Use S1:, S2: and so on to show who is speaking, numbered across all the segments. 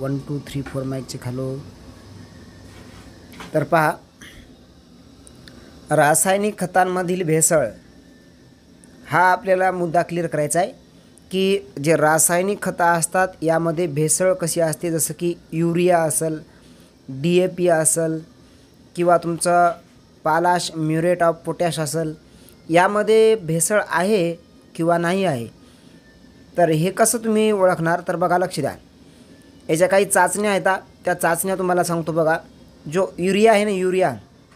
S1: one two three four माईकचे खालो तर पहा रासायनिक खतांमधील भेसळ हा आपल्याला मुद्दा क्लिअर करायचा आहे की जे रासायनिक खतं असतात यामध्ये भेसळ कशी असते जसं की युरिया असेल डी ए पी असेल किंवा तुमचं पालाश म्युरेट ऑफ पोटॅश असेल यामध्ये भेसळ आहे किंवा नाही आहे तर हे कसं तुम्ही ओळखणार तर बघा लक्ष द्या याच्या काही चाचण्या आहेत त्या चाचण्या तुम्हाला सांगतो बघा जो युरिया आहे ना युरिया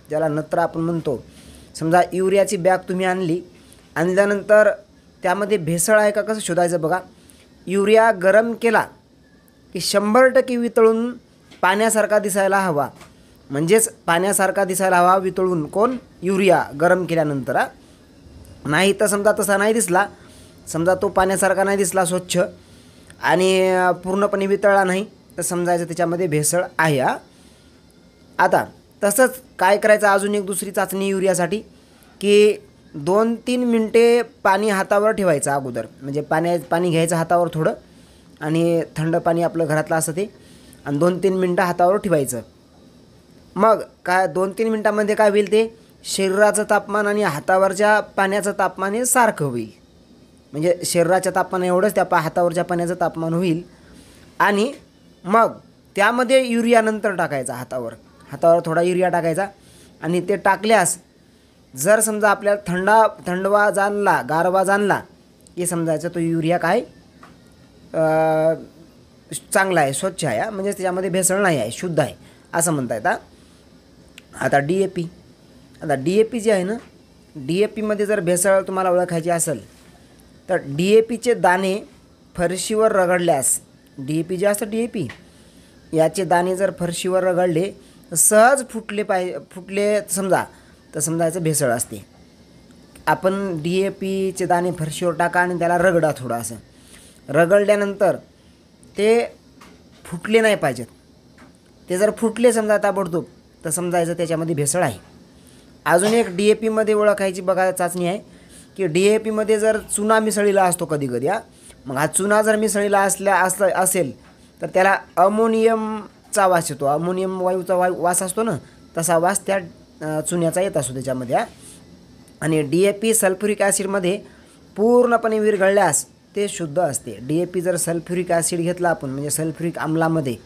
S1: ज्याला नत्र आपण म्हणतो समजा युरियाची बॅग तुम्ही आणली आणल्यानंतर त्यामध्ये भेसळ आहे का कसं शोधायचं बघा युरिया गरम केला की शंभर टक्के वितळून पाण्यासारखा दिसायला हवा म्हणजेच पाण्यासारखा दिसायला हवा वितळून कोण युरिया गरम केल्यानंतर नाही तर समजा तसा नाही दिसला समजा तो पाण्यासारखा नाही दिसला स्वच्छ आणि पूर्णपणे वितळला नाही तर समजायचं त्याच्यामध्ये भेसळ आहे हा आता तसंच काय करायचं अजून एक दुसरी चाचणी युरियासाठी की दोन तीन मिनटे पाणी हातावर ठेवायचं अगोदर म्हणजे पाण्या पाणी घ्यायचं हातावर थोडं आणि थंड पाणी आपलं घरातलं असं ते आणि दोन तीन मिनटं हातावर ठेवायचं मग काय दोन तीन मिनटामध्ये काय होईल ते शरीराचं तापमान आणि हातावरच्या पाण्याचं तापमान हे सारखं होईल म्हणजे शरीराच्या तापमान एवढंच त्या पा हातावरच्या पाण्याचं तापमान होईल आणि मग त्यामध्ये युरियानंतर टाकायचा हातावर हातावर थोडा युरिया टाकायचा आणि ते टाकल्यास जर समजा आपल्याला थंडा थंडवा जाणला गारवा जाणला की समजायचं तो युरिया काय चांगला आहे स्वच्छ आहे म्हणजे त्याच्यामध्ये भेसळ नाही आहे शुद्ध आहे असं म्हणता येतं आता डी ए पी आता डी ए पी जे आहे ना डी ए पीमध्ये जर भेसळ तुम्हाला ओळखायची असेल तर डी ए पीचे दाणे फरशीवर रगडल्यास डी ए पी जे असतं डी ए पी याचे दाणे जर फरशीवर रगडले तर सहज फुटले पाहिजे फुटले समजा तर समजा याचं भेसळ असते आपण डी ए पीचे दाणे फरशीवर टाका आणि त्याला रगडा थोडं असं रगडल्यानंतर ते फुटले नाही पाहिजेत ते जर फुटले समजा ताबडतोब तर समजायचं त्याच्यामध्ये भेसळ आहे अजून एक डी ए पीमध्ये ओळखायची बघा चाचणी आहे की डी ए पीमध्ये जर चुना मिसळीला असतो कधी कधी हा मग हा चुना जर मिसळीला असल्या असलं असेल तर त्याला अमोनियमचा वास येतो अमोनियम वायूचा वायू वास असतो ना तसा वास त्या चुन्याचा येत असतो त्याच्यामध्ये आणि डी ए पी सल्फ्युरिक ॲसिडमध्ये पूर्णपणे विरघळल्यास ते शुद्ध असते डी ए पी जर सल्फ्युरिक ॲसिड घेतला आपण म्हणजे सल्फ्युरिक आम्लामध्ये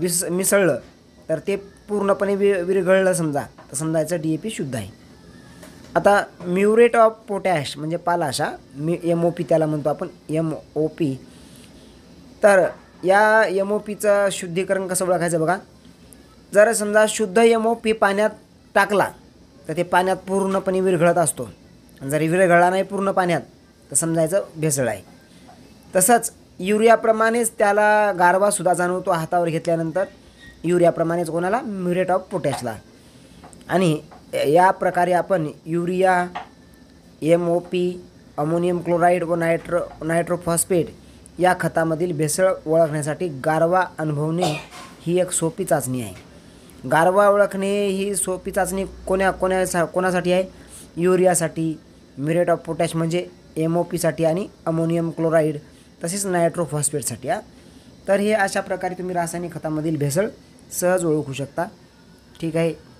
S1: विस मिसळलं तर ते पूर्णपणे वि विरघळलं समजा तर समजायचं डी ए पी शुद्ध आहे आता म्युरेट ऑफ पोटॅश म्हणजे पालाशा मी एम ओ पी त्याला म्हणतो आपण एम ओ पी तर या एम ओ पीचं शुद्धीकरण कसं ओळखायचं बघा जर समजा शुद्ध एम ओ पी पाण्यात टाकला तर ते पाण्यात पूर्णपणे विरघळत असतो जर विरघळला नाही पूर्ण पाण्यात तर समजायचं भेसळ आहे तसंच युरियाप्रमाणेच त्याला गारवासुद्धा जाणवतो हातावर घेतल्यानंतर युरियाप्रमाणेच कोणाला म्युरेट ऑफ पोटॅशला आणि या प्रकारे आपण urea M O P ammonium chloride व नायट्रो नायट्रोफॉस्फेट या खतामधील भेसळ ओळखण्यासाठी गारवा अनुभवणे ही एक सोपी चाचणी आहे गारवा ओळखणे ही सोपी चाचणी कोण्या कोण्या कोणासाठी आहे युरियासाठी म्युरेट ऑफ पोटॅश म्हणजे एम ओ पीसाठी आणि अमोनियम क्लोराईड तसेच नायट्रोफॉस्फेटसाठी आ तर हे अशा प्रकारे तुम्ही रासायनिक खतामधील भेसळ सहज ओळखू शकता ठीक आहे